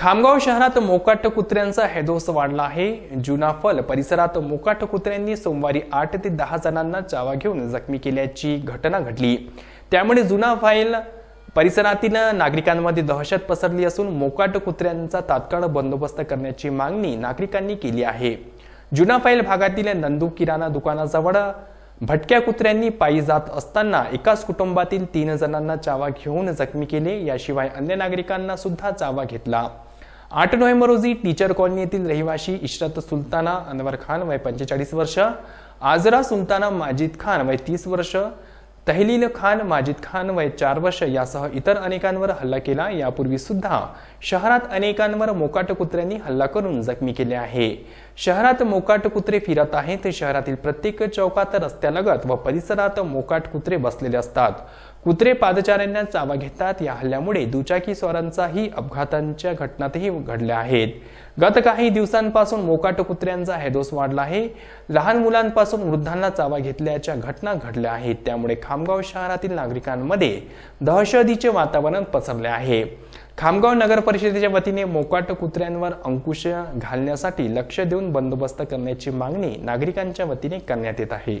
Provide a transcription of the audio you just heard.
खामगाव शहरात मोकाट कुत्र्यांचा हैदोस वाढला आहे जुनाफल परिसरात मोकाट कुत्र्यांनी सोमवारी आठ ते दहा जणांना चावा घेऊन जखमी केल्याची घटना घडली त्यामुळे जुना फाईल परिसरातील नागरिकांमध्ये दहशत पसरली असून मोकाट कुत्र्यांचा तात्काळ बंदोबस्त करण्याची मागणी नागरिकांनी केली आहे जुना फाईल भागातील नंदू किराणा दुकानाजवळ भटक्या कुत्र्यांनी पायी जात असताना एकाच कुटुंबातील तीन जणांना चावा घेऊन जखमी केले याशिवाय अन्य नागरिकांना सुद्धा चावा घेतला आठ नोव्हेंबर रोजी टीचर कॉलनी येथील रहिवाशी इशरत सुलताना अनवर खान वय पंचेचाळीस वर्ष आजरा सुलताना माजिद खान वय तीस वर्ष तहलील खान माजिद खान वय चार वर्ष यासह इतर अनेकांवर हल्ला केला यापूर्वी सुद्धा शहरात अनेकांवर मोकाट कुत्र्यांनी हल्ला करून जखमी केले आहे शहरात मोकाट कुत्रे फिरत आहेत शहरातील प्रत्येक चौकात रस्त्यालगत व परिसरात मोकाट कुत्रे बसलेले असतात कुत्रे पादचाऱ्यांना चावा घेतात या हल्ल्यामुळे दुचाकी स्वारांचाही अपघातांच्या घटनातही घडल्या आहेत गत काही दिवसांपासून मोकाट कुत्र्यांचा हैदोस वाढला आहे लहान मुलांपासून वृद्धांना चावा घेतल्याच्या घटना घडल्या आहेत त्यामुळे खामगाव शहरातील नागरिकांमध्ये दहशतीचे वातावरण पसरले आहे खामगाव नगर परिषदेच्या वतीने मोकाट कुत्र्यांवर अंकुश घालण्यासाठी लक्ष देऊन बंदोबस्त करण्याची मागणी नागरिकांच्या वतीने करण्यात येत आहे